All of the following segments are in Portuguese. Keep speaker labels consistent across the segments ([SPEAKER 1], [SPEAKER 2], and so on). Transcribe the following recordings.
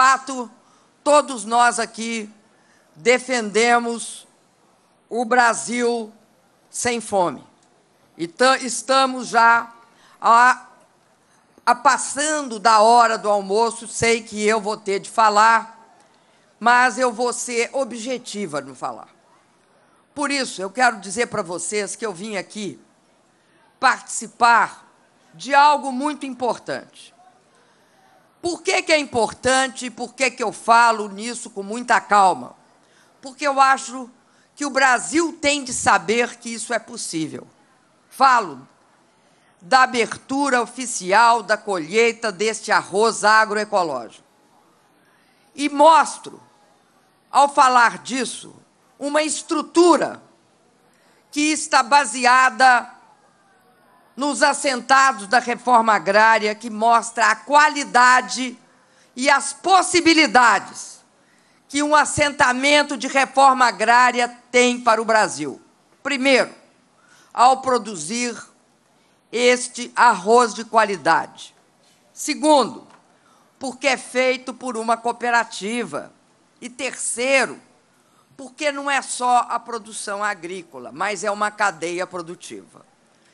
[SPEAKER 1] fato, todos nós aqui defendemos o Brasil sem fome. E estamos já a, a passando da hora do almoço, sei que eu vou ter de falar, mas eu vou ser objetiva no falar. Por isso, eu quero dizer para vocês que eu vim aqui participar de algo muito importante. Por que, que é importante e por que, que eu falo nisso com muita calma? Porque eu acho que o Brasil tem de saber que isso é possível. Falo da abertura oficial da colheita deste arroz agroecológico. E mostro, ao falar disso, uma estrutura que está baseada nos assentados da reforma agrária que mostra a qualidade e as possibilidades que um assentamento de reforma agrária tem para o Brasil. Primeiro, ao produzir este arroz de qualidade. Segundo, porque é feito por uma cooperativa. E terceiro, porque não é só a produção agrícola, mas é uma cadeia produtiva.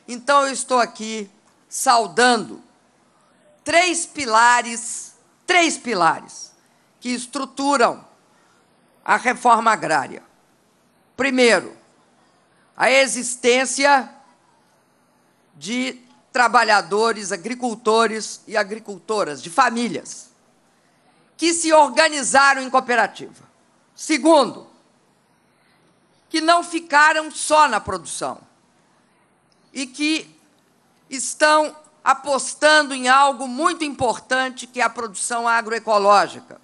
[SPEAKER 1] Então eu estou aqui saudando três pilares, três pilares que estruturam a reforma agrária. Primeiro, a existência de trabalhadores, agricultores e agricultoras, de famílias, que se organizaram em cooperativa. Segundo, que não ficaram só na produção e que estão apostando em algo muito importante, que é a produção agroecológica,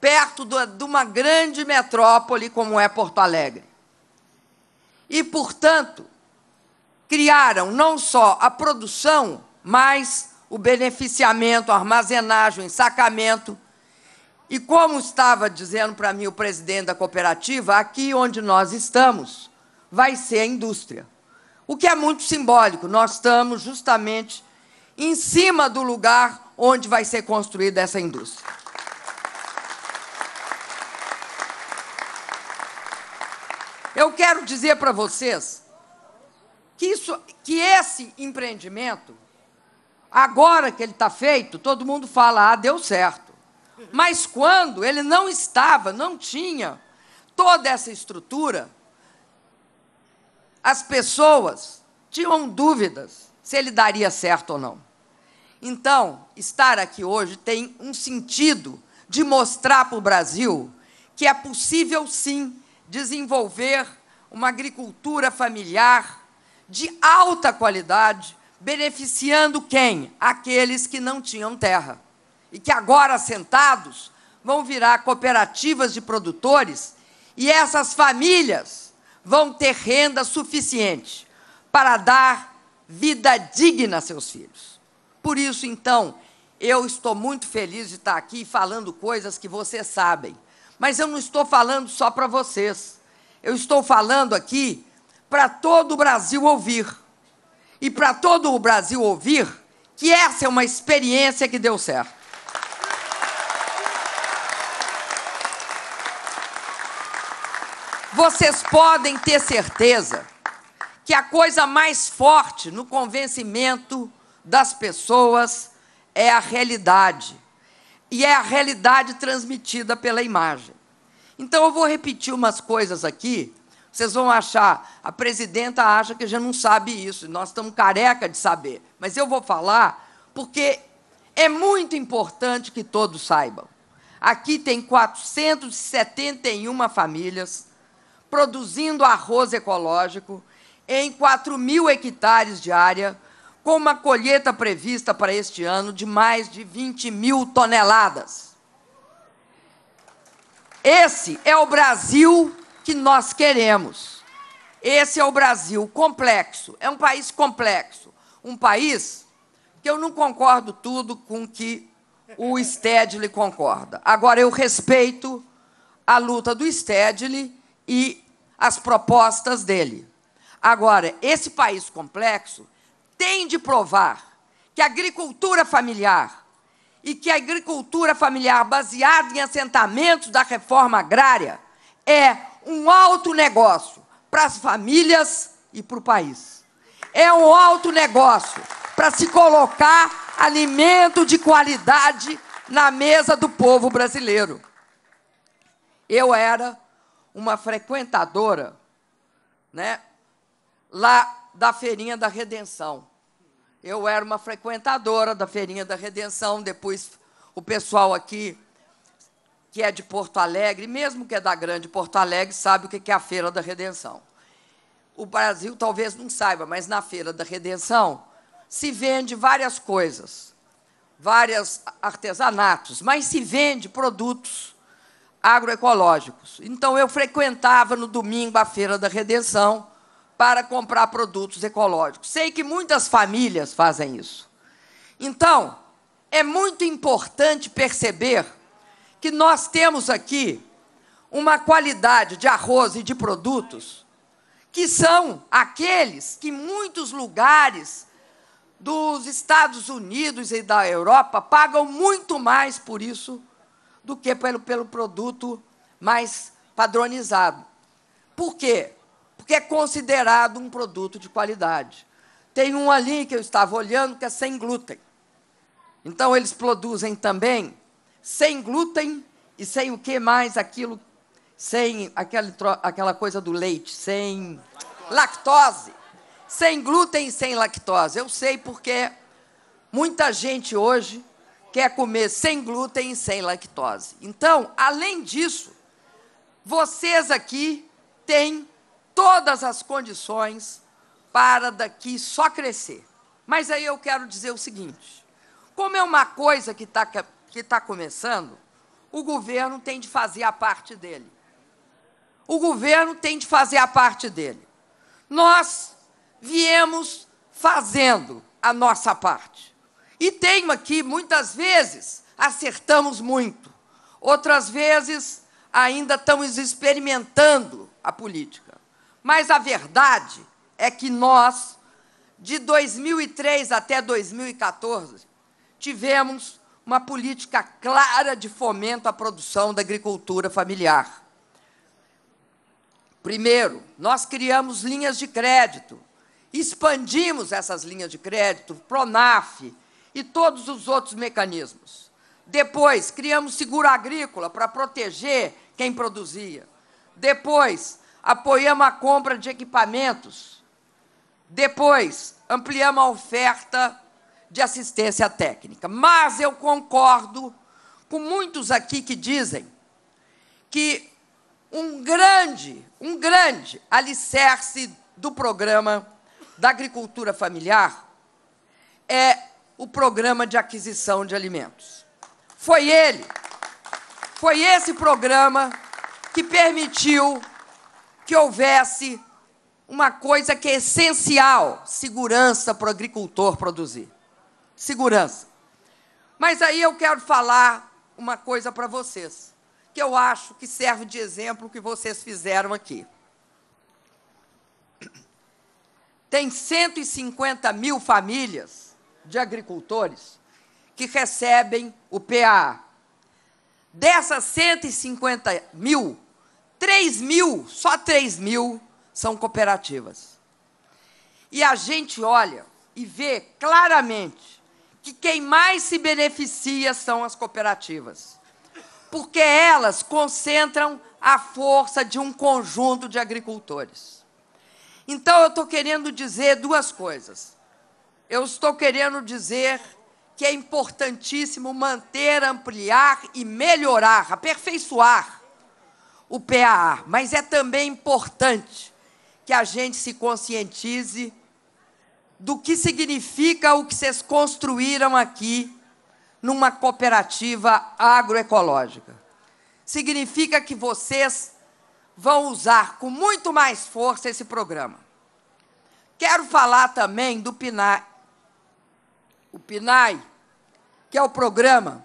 [SPEAKER 1] perto de uma grande metrópole como é Porto Alegre. E, portanto, criaram não só a produção, mas o beneficiamento, armazenagem, sacamento. E como estava dizendo para mim o presidente da cooperativa, aqui onde nós estamos vai ser a indústria. O que é muito simbólico, nós estamos justamente em cima do lugar onde vai ser construída essa indústria. Eu quero dizer para vocês que, isso, que esse empreendimento, agora que ele está feito, todo mundo fala, ah, deu certo. Mas quando ele não estava, não tinha toda essa estrutura, as pessoas tinham dúvidas se ele daria certo ou não. Então, estar aqui hoje tem um sentido de mostrar para o Brasil que é possível, sim, desenvolver uma agricultura familiar de alta qualidade, beneficiando quem? Aqueles que não tinham terra. E que agora, sentados, vão virar cooperativas de produtores e essas famílias vão ter renda suficiente para dar vida digna a seus filhos. Por isso, então, eu estou muito feliz de estar aqui falando coisas que vocês sabem. Mas eu não estou falando só para vocês. Eu estou falando aqui para todo o Brasil ouvir. E para todo o Brasil ouvir que essa é uma experiência que deu certo. Vocês podem ter certeza que a coisa mais forte no convencimento das pessoas é a realidade. E é a realidade transmitida pela imagem. Então eu vou repetir umas coisas aqui. Vocês vão achar, a presidenta acha que já não sabe isso, nós estamos careca de saber. Mas eu vou falar porque é muito importante que todos saibam. Aqui tem 471 famílias produzindo arroz ecológico em 4 mil hectares de área, com uma colheita prevista para este ano de mais de 20 mil toneladas. Esse é o Brasil que nós queremos. Esse é o Brasil complexo, é um país complexo, um país que eu não concordo tudo com que o Stedley concorda. Agora, eu respeito a luta do Stedley e as propostas dele. Agora, esse país complexo tem de provar que a agricultura familiar e que a agricultura familiar baseada em assentamentos da reforma agrária é um alto negócio para as famílias e para o país. É um alto negócio para se colocar alimento de qualidade na mesa do povo brasileiro. Eu era uma frequentadora, né, lá da Feirinha da Redenção. Eu era uma frequentadora da Feirinha da Redenção, depois o pessoal aqui que é de Porto Alegre, mesmo que é da grande Porto Alegre, sabe o que é a Feira da Redenção. O Brasil talvez não saiba, mas na Feira da Redenção se vende várias coisas, vários artesanatos, mas se vende produtos agroecológicos. Então eu frequentava no domingo a Feira da Redenção para comprar produtos ecológicos. Sei que muitas famílias fazem isso. Então, é muito importante perceber que nós temos aqui uma qualidade de arroz e de produtos que são aqueles que muitos lugares dos Estados Unidos e da Europa pagam muito mais por isso do que pelo, pelo produto mais padronizado. Por quê? Porque é considerado um produto de qualidade. Tem um ali que eu estava olhando que é sem glúten. Então, eles produzem também sem glúten e sem o que mais aquilo, sem aquela aquela coisa do leite, sem lactose. lactose. Sem glúten e sem lactose. Eu sei porque muita gente hoje quer comer sem glúten e sem lactose. Então, além disso, vocês aqui têm todas as condições para daqui só crescer. Mas aí eu quero dizer o seguinte: como é uma coisa que está que tá começando, o governo tem de fazer a parte dele. O governo tem de fazer a parte dele. Nós viemos fazendo a nossa parte. E tenho aqui, muitas vezes, acertamos muito, outras vezes, ainda estamos experimentando a política. Mas a verdade é que nós, de 2003 até 2014, tivemos uma política clara de fomento à produção da agricultura familiar. Primeiro, nós criamos linhas de crédito, expandimos essas linhas de crédito, PRONAF, e todos os outros mecanismos. Depois, criamos seguro agrícola para proteger quem produzia. Depois, apoiamos a compra de equipamentos. Depois, ampliamos a oferta de assistência técnica. Mas eu concordo com muitos aqui que dizem que um grande, um grande alicerce do programa da agricultura familiar é o programa de aquisição de alimentos. Foi ele, foi esse programa que permitiu que houvesse uma coisa que é essencial: segurança para o agricultor produzir. Segurança. Mas aí eu quero falar uma coisa para vocês, que eu acho que serve de exemplo que vocês fizeram aqui. Tem 150 mil famílias de agricultores que recebem o PAA. Dessas 150 mil, 3 mil, só 3 mil, são cooperativas. E a gente olha e vê claramente que quem mais se beneficia são as cooperativas, porque elas concentram a força de um conjunto de agricultores. Então, eu estou querendo dizer duas coisas. Eu estou querendo dizer que é importantíssimo manter, ampliar e melhorar, aperfeiçoar o PAA, mas é também importante que a gente se conscientize do que significa o que vocês construíram aqui numa cooperativa agroecológica. Significa que vocês vão usar com muito mais força esse programa. Quero falar também do PINAR o PNAE, que é o programa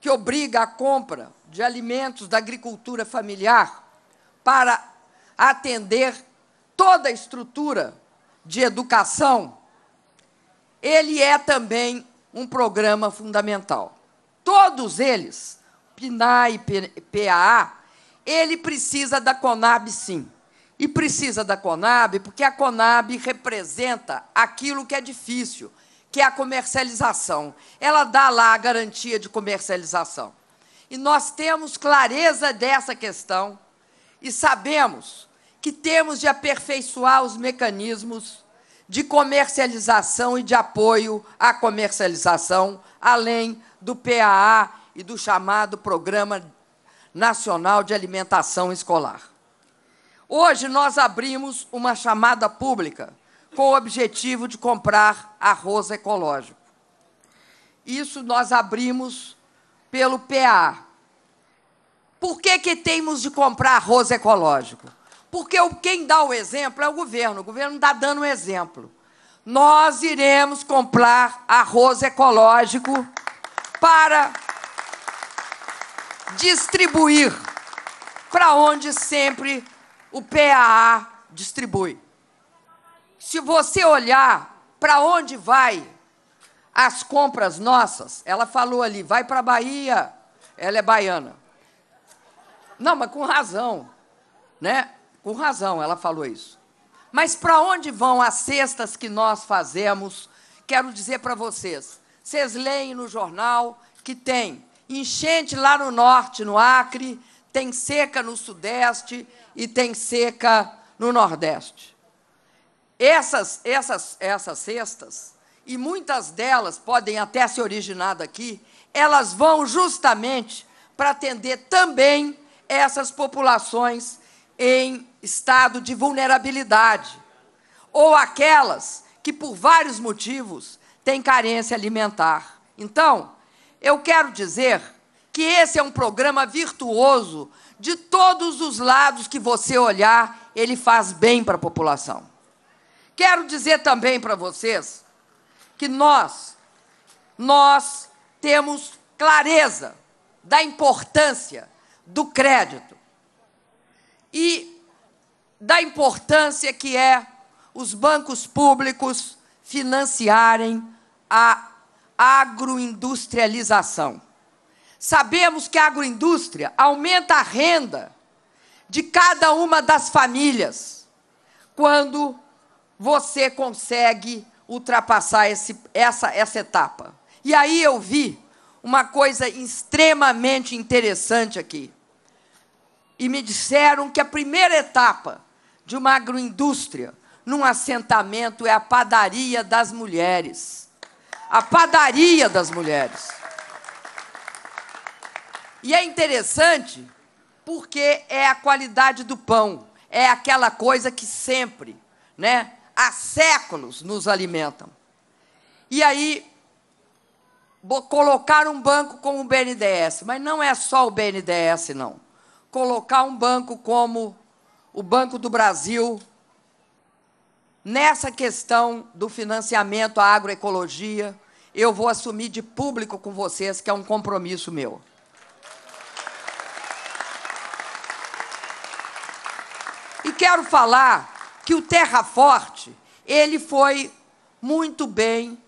[SPEAKER 1] que obriga a compra de alimentos da agricultura familiar para atender toda a estrutura de educação, ele é também um programa fundamental. Todos eles, PNAE e PAA, ele precisa da CONAB, sim. E precisa da CONAB porque a CONAB representa aquilo que é difícil, que é a comercialização. Ela dá lá a garantia de comercialização. E nós temos clareza dessa questão e sabemos que temos de aperfeiçoar os mecanismos de comercialização e de apoio à comercialização, além do PAA e do chamado Programa Nacional de Alimentação Escolar. Hoje nós abrimos uma chamada pública com o objetivo de comprar arroz ecológico. Isso nós abrimos pelo PA. Por que, que temos de comprar arroz ecológico? Porque quem dá o exemplo é o governo. O governo está dando o um exemplo. Nós iremos comprar arroz ecológico para distribuir para onde sempre o PAA distribui. Se você olhar para onde vai as compras nossas, ela falou ali, vai para a Bahia. Ela é baiana. Não, mas com razão, né? Com razão ela falou isso. Mas para onde vão as cestas que nós fazemos? Quero dizer para vocês. Vocês leem no jornal que tem enchente lá no norte, no Acre, tem seca no sudeste e tem seca no nordeste. Essas, essas, essas cestas, e muitas delas podem até se originar daqui, elas vão justamente para atender também essas populações em estado de vulnerabilidade, ou aquelas que, por vários motivos, têm carência alimentar. Então, eu quero dizer que esse é um programa virtuoso de todos os lados que você olhar, ele faz bem para a população. Quero dizer também para vocês que nós, nós temos clareza da importância do crédito e da importância que é os bancos públicos financiarem a agroindustrialização. Sabemos que a agroindústria aumenta a renda de cada uma das famílias quando você consegue ultrapassar esse, essa, essa etapa. E aí eu vi uma coisa extremamente interessante aqui. E me disseram que a primeira etapa de uma agroindústria num assentamento é a padaria das mulheres. A padaria das mulheres. E é interessante porque é a qualidade do pão, é aquela coisa que sempre, né? há séculos nos alimentam. E aí colocar um banco como o BNDES, mas não é só o BNDES não. Colocar um banco como o Banco do Brasil nessa questão do financiamento à agroecologia, eu vou assumir de público com vocês que é um compromisso meu. E quero falar que o Terra Forte ele foi muito bem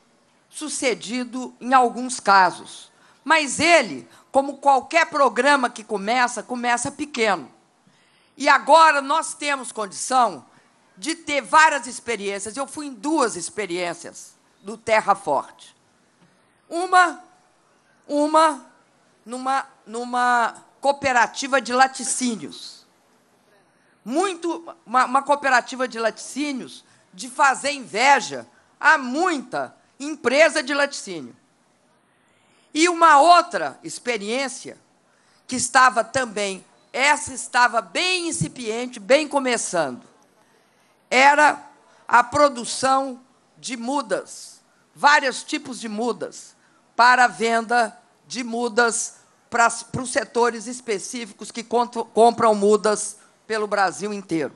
[SPEAKER 1] sucedido em alguns casos, mas ele, como qualquer programa que começa, começa pequeno. E agora nós temos condição de ter várias experiências. Eu fui em duas experiências do Terra Forte. Uma, uma numa, numa cooperativa de laticínios muito uma, uma cooperativa de laticínios de fazer inveja a muita empresa de laticínio. E uma outra experiência que estava também, essa estava bem incipiente, bem começando, era a produção de mudas, vários tipos de mudas, para venda de mudas para, para os setores específicos que compram mudas pelo Brasil inteiro.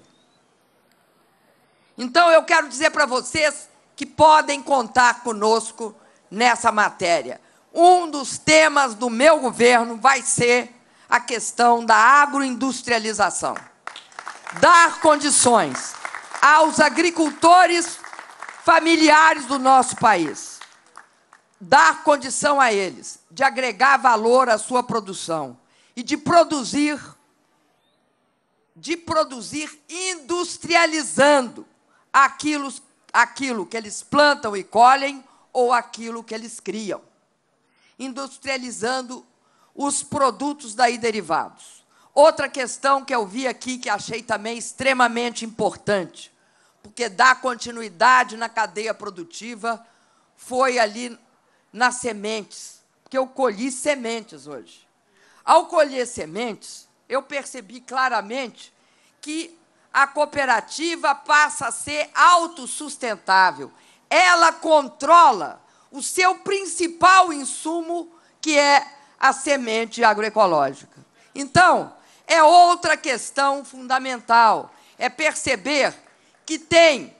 [SPEAKER 1] Então eu quero dizer para vocês que podem contar conosco nessa matéria. Um dos temas do meu governo vai ser a questão da agroindustrialização. Dar condições aos agricultores familiares do nosso país. Dar condição a eles de agregar valor à sua produção e de produzir de produzir industrializando aquilo, aquilo que eles plantam e colhem ou aquilo que eles criam. Industrializando os produtos daí derivados. Outra questão que eu vi aqui que achei também extremamente importante, porque dá continuidade na cadeia produtiva, foi ali nas sementes, porque eu colhi sementes hoje. Ao colher sementes, eu percebi claramente que a cooperativa passa a ser autossustentável. Ela controla o seu principal insumo, que é a semente agroecológica. Então, é outra questão fundamental, é perceber que tem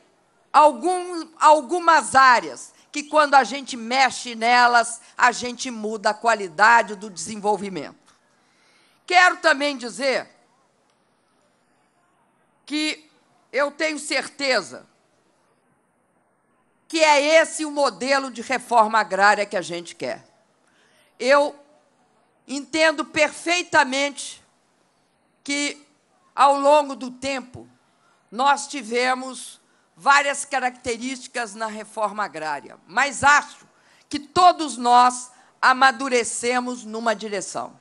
[SPEAKER 1] algum, algumas áreas que, quando a gente mexe nelas, a gente muda a qualidade do desenvolvimento. Quero também dizer que eu tenho certeza que é esse o modelo de reforma agrária que a gente quer. Eu entendo perfeitamente que, ao longo do tempo, nós tivemos várias características na reforma agrária, mas acho que todos nós amadurecemos numa direção.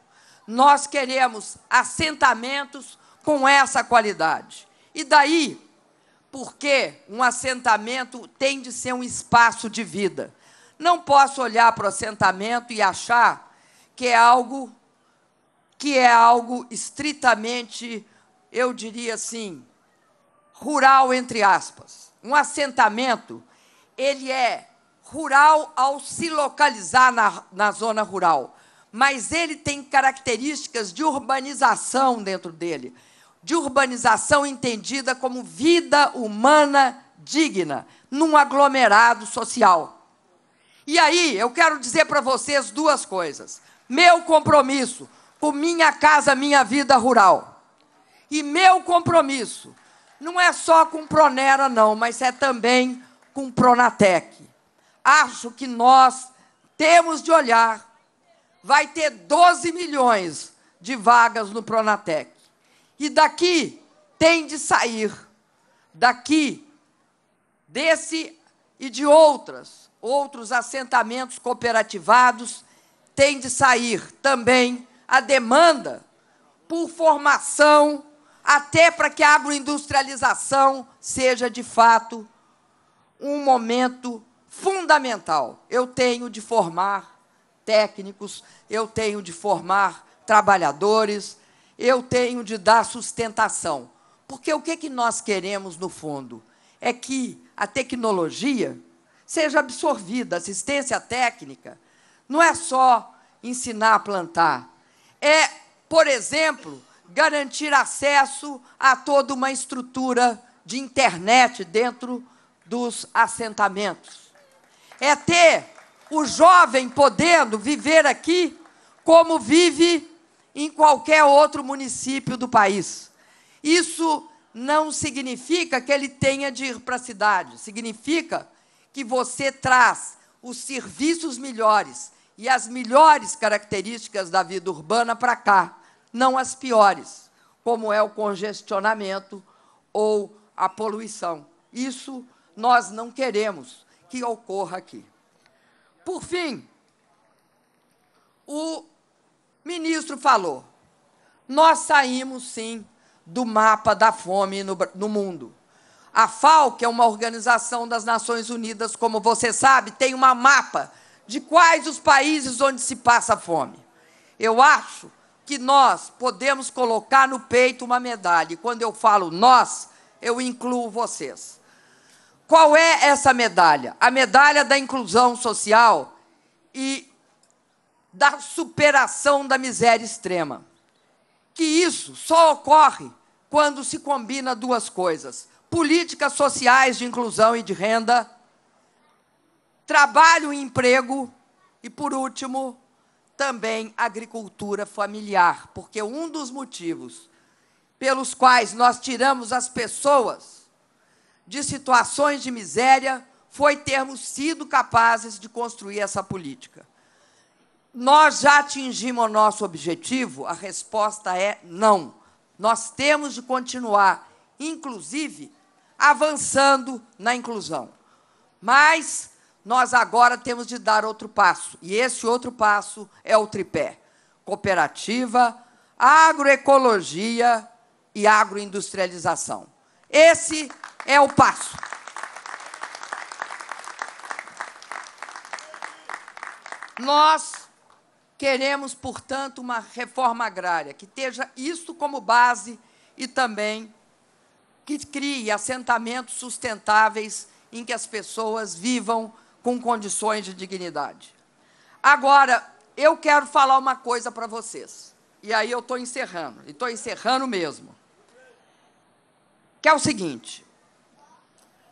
[SPEAKER 1] Nós queremos assentamentos com essa qualidade. E daí, porque um assentamento tem de ser um espaço de vida. Não posso olhar para o assentamento e achar que é algo que é algo estritamente, eu diria assim, rural entre aspas. Um assentamento, ele é rural ao se localizar na, na zona rural mas ele tem características de urbanização dentro dele de urbanização entendida como vida humana digna, num aglomerado social. E aí, eu quero dizer para vocês duas coisas. Meu compromisso com Minha Casa Minha Vida Rural. E meu compromisso não é só com Pronera, não, mas é também com Pronatec. Acho que nós temos de olhar vai ter 12 milhões de vagas no Pronatec. E daqui tem de sair, daqui, desse e de outras, outros assentamentos cooperativados, tem de sair também a demanda por formação, até para que a agroindustrialização seja, de fato, um momento fundamental. Eu tenho de formar técnicos, eu tenho de formar trabalhadores, eu tenho de dar sustentação. Porque o que, que nós queremos, no fundo? É que a tecnologia seja absorvida, assistência técnica. Não é só ensinar a plantar. É, por exemplo, garantir acesso a toda uma estrutura de internet dentro dos assentamentos. É ter o jovem podendo viver aqui como vive em qualquer outro município do país. Isso não significa que ele tenha de ir para a cidade, significa que você traz os serviços melhores e as melhores características da vida urbana para cá, não as piores, como é o congestionamento ou a poluição. Isso nós não queremos que ocorra aqui. Por fim, o ministro falou: nós saímos sim do mapa da fome no, no mundo. A FAO, que é uma organização das Nações Unidas, como você sabe, tem um mapa de quais os países onde se passa fome. Eu acho que nós podemos colocar no peito uma medalha. E quando eu falo nós, eu incluo vocês. Qual é essa medalha? A medalha da inclusão social e da superação da miséria extrema. Que isso só ocorre quando se combina duas coisas: políticas sociais de inclusão e de renda, trabalho e emprego, e, por último, também agricultura familiar, porque um dos motivos pelos quais nós tiramos as pessoas de situações de miséria foi termos sido capazes de construir essa política. Nós já atingimos o nosso objetivo? A resposta é não. Nós temos de continuar, inclusive, avançando na inclusão. Mas nós agora temos de dar outro passo, e esse outro passo é o tripé: cooperativa, agroecologia e agroindustrialização. Esse é o passo. Nós queremos, portanto, uma reforma agrária que esteja isso como base e também que crie assentamentos sustentáveis em que as pessoas vivam com condições de dignidade. Agora, eu quero falar uma coisa para vocês. E aí eu estou encerrando, e estou encerrando mesmo. Que é o seguinte: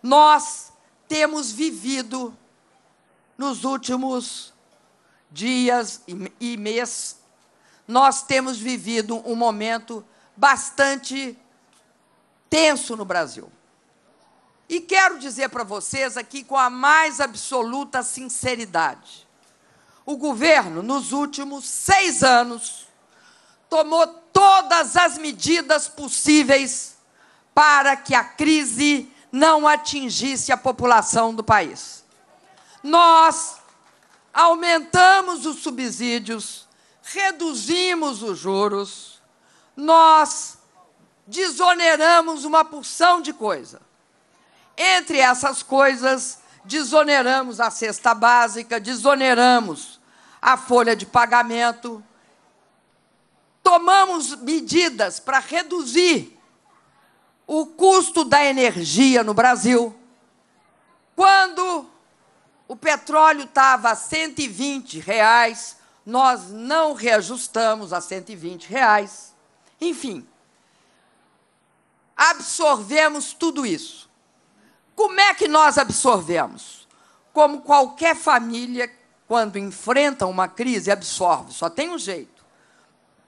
[SPEAKER 1] nós temos vivido nos últimos dias e mês, nós temos vivido um momento bastante tenso no Brasil. E quero dizer para vocês aqui com a mais absoluta sinceridade: o governo, nos últimos seis anos, tomou todas as medidas possíveis para que a crise não atingisse a população do país. Nós aumentamos os subsídios, reduzimos os juros, nós desoneramos uma porção de coisa. Entre essas coisas, desoneramos a cesta básica, desoneramos a folha de pagamento, tomamos medidas para reduzir o custo da energia no Brasil, quando o petróleo estava a 120 reais, nós não reajustamos a 120 reais. Enfim, absorvemos tudo isso. Como é que nós absorvemos? Como qualquer família, quando enfrenta uma crise, absorve, só tem um jeito.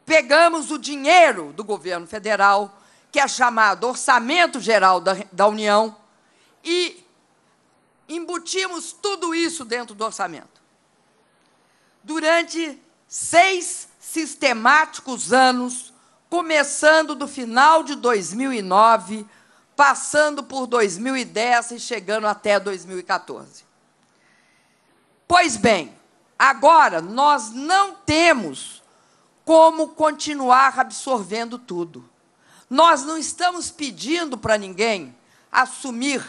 [SPEAKER 1] Pegamos o dinheiro do governo federal, que é chamado Orçamento Geral da, da União, e embutimos tudo isso dentro do orçamento. Durante seis sistemáticos anos, começando do final de 2009, passando por 2010 e chegando até 2014. Pois bem, agora nós não temos como continuar absorvendo tudo. Nós não estamos pedindo para ninguém assumir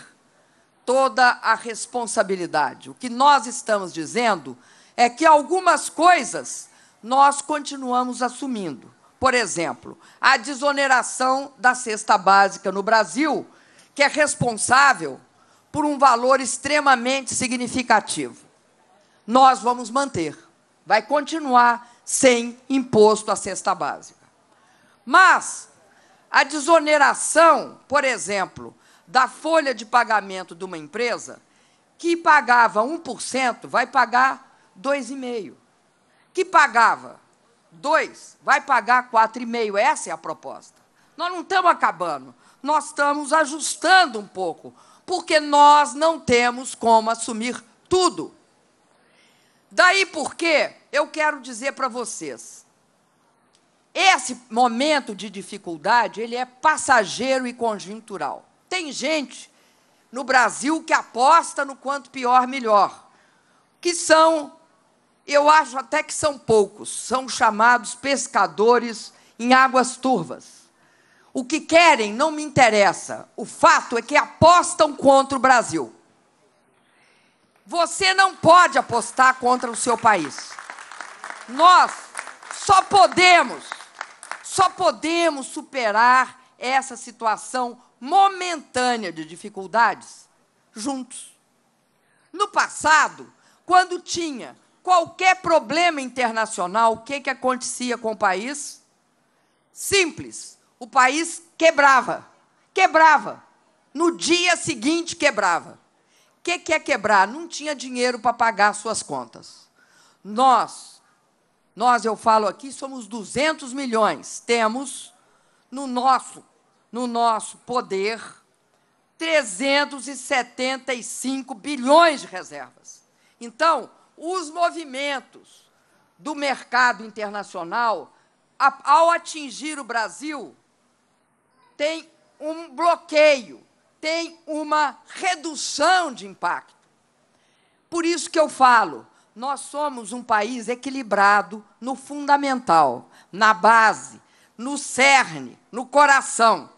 [SPEAKER 1] toda a responsabilidade. O que nós estamos dizendo é que algumas coisas nós continuamos assumindo. Por exemplo, a desoneração da cesta básica no Brasil, que é responsável por um valor extremamente significativo. Nós vamos manter. Vai continuar sem imposto à cesta básica. Mas a desoneração, por exemplo, da folha de pagamento de uma empresa que pagava 1%, vai pagar 2,5%. Que pagava 2%, vai pagar 4,5%. Essa é a proposta. Nós não estamos acabando, nós estamos ajustando um pouco, porque nós não temos como assumir tudo. Daí porque eu quero dizer para vocês, esse momento de dificuldade, ele é passageiro e conjuntural. Tem gente no Brasil que aposta no quanto pior, melhor. Que são, eu acho até que são poucos, são chamados pescadores em águas turvas. O que querem não me interessa. O fato é que apostam contra o Brasil. Você não pode apostar contra o seu país. Nós só podemos só podemos superar essa situação momentânea de dificuldades juntos. No passado, quando tinha qualquer problema internacional, o que, que acontecia com o país? Simples, o país quebrava, quebrava. No dia seguinte, quebrava. O que, que é quebrar? Não tinha dinheiro para pagar suas contas. Nós nós, eu falo aqui, somos 200 milhões. Temos no nosso, no nosso poder 375 bilhões de reservas. Então, os movimentos do mercado internacional, ao atingir o Brasil, tem um bloqueio, tem uma redução de impacto. Por isso que eu falo, nós somos um país equilibrado no fundamental, na base, no cerne, no coração.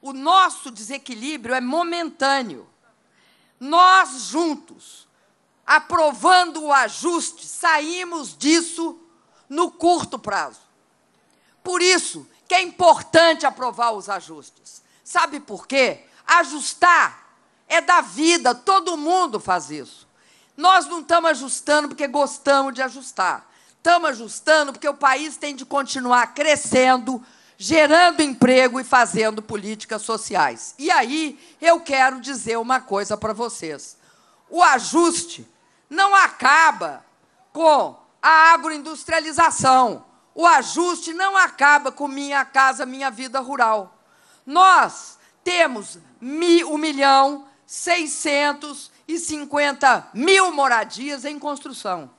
[SPEAKER 1] O nosso desequilíbrio é momentâneo. Nós juntos, aprovando o ajuste, saímos disso no curto prazo. Por isso que é importante aprovar os ajustes. Sabe por quê? Ajustar é da vida, todo mundo faz isso. Nós não estamos ajustando porque gostamos de ajustar. Estamos ajustando porque o país tem de continuar crescendo, gerando emprego e fazendo políticas sociais. E aí eu quero dizer uma coisa para vocês: o ajuste não acaba com a agroindustrialização. O ajuste não acaba com minha casa, minha vida rural. Nós temos 1 milhão 600 150 mil moradias em construção.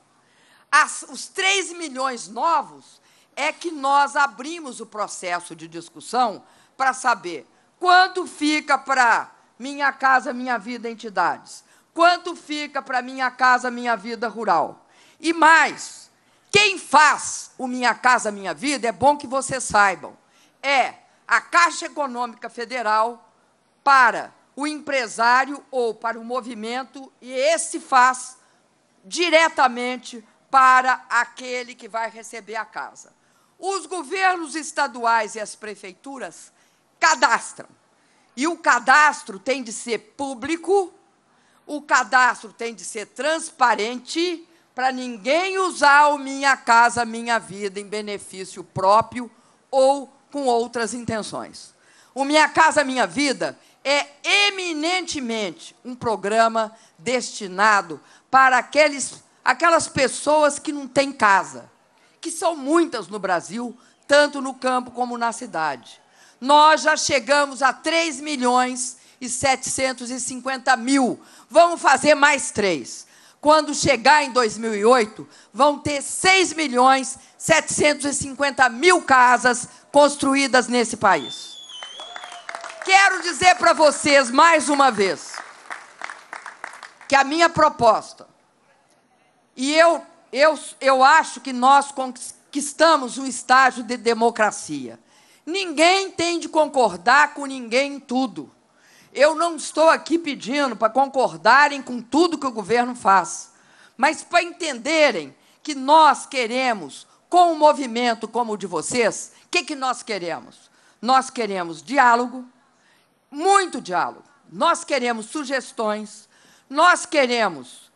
[SPEAKER 1] As, os 3 milhões novos é que nós abrimos o processo de discussão para saber quanto fica para Minha Casa Minha Vida Entidades, quanto fica para Minha Casa Minha Vida Rural. E mais, quem faz o Minha Casa Minha Vida, é bom que vocês saibam, é a Caixa Econômica Federal para o empresário ou para o movimento, e esse faz diretamente para aquele que vai receber a casa. Os governos estaduais e as prefeituras cadastram. E o cadastro tem de ser público, o cadastro tem de ser transparente, para ninguém usar o Minha Casa Minha Vida em benefício próprio ou com outras intenções. O Minha Casa Minha Vida é eminentemente um programa destinado para aqueles, aquelas pessoas que não têm casa, que são muitas no Brasil, tanto no campo como na cidade. Nós já chegamos a 3 milhões e 750 mil. Vamos fazer mais três. Quando chegar em 2008, vão ter 6 milhões 750 mil casas construídas nesse país quero dizer para vocês mais uma vez que a minha proposta, e eu, eu, eu acho que nós conquistamos um estágio de democracia. Ninguém tem de concordar com ninguém em tudo. Eu não estou aqui pedindo para concordarem com tudo que o governo faz, mas para entenderem que nós queremos, com um movimento como o de vocês, o que, que nós queremos? Nós queremos diálogo, muito diálogo. Nós queremos sugestões, nós queremos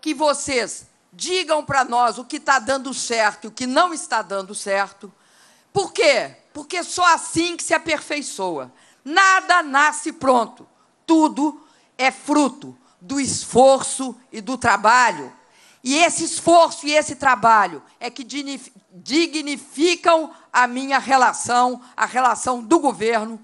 [SPEAKER 1] que vocês digam para nós o que está dando certo e o que não está dando certo. Por quê? Porque só assim que se aperfeiçoa. Nada nasce pronto. Tudo é fruto do esforço e do trabalho. E esse esforço e esse trabalho é que dignificam a minha relação, a relação do governo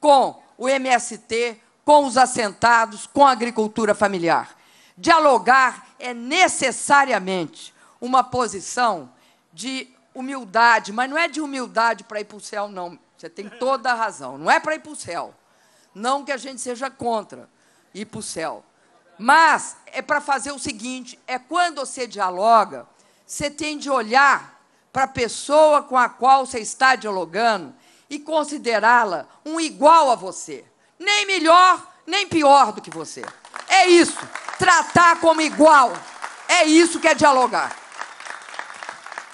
[SPEAKER 1] com o MST, com os assentados, com a agricultura familiar. Dialogar é necessariamente uma posição de humildade, mas não é de humildade para ir para o céu, não. Você tem toda a razão. Não é para ir para o céu. Não que a gente seja contra ir para o céu. Mas é para fazer o seguinte: é quando você dialoga, você tem de olhar para a pessoa com a qual você está dialogando e considerá-la um igual a você. Nem melhor, nem pior do que você. É isso. Tratar como igual. É isso que é dialogar.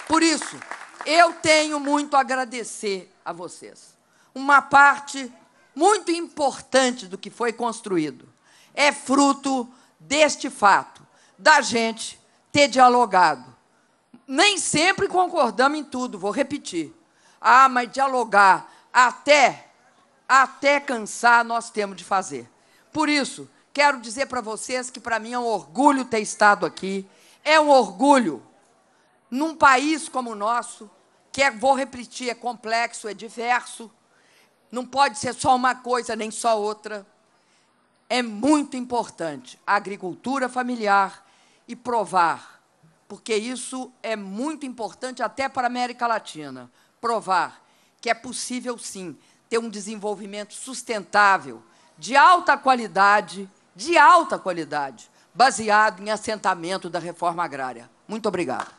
[SPEAKER 1] Por isso, eu tenho muito a agradecer a vocês. Uma parte muito importante do que foi construído é fruto deste fato, da gente ter dialogado. Nem sempre concordamos em tudo, vou repetir. Ah, mas dialogar até até cansar nós temos de fazer. Por isso, quero dizer para vocês que para mim é um orgulho ter estado aqui. É um orgulho num país como o nosso, que é, vou repetir, é complexo, é diverso, não pode ser só uma coisa nem só outra. É muito importante a agricultura familiar e provar, porque isso é muito importante até para a América Latina provar que é possível, sim, ter um desenvolvimento sustentável, de alta qualidade, de alta qualidade, baseado em assentamento da reforma agrária. Muito obrigado.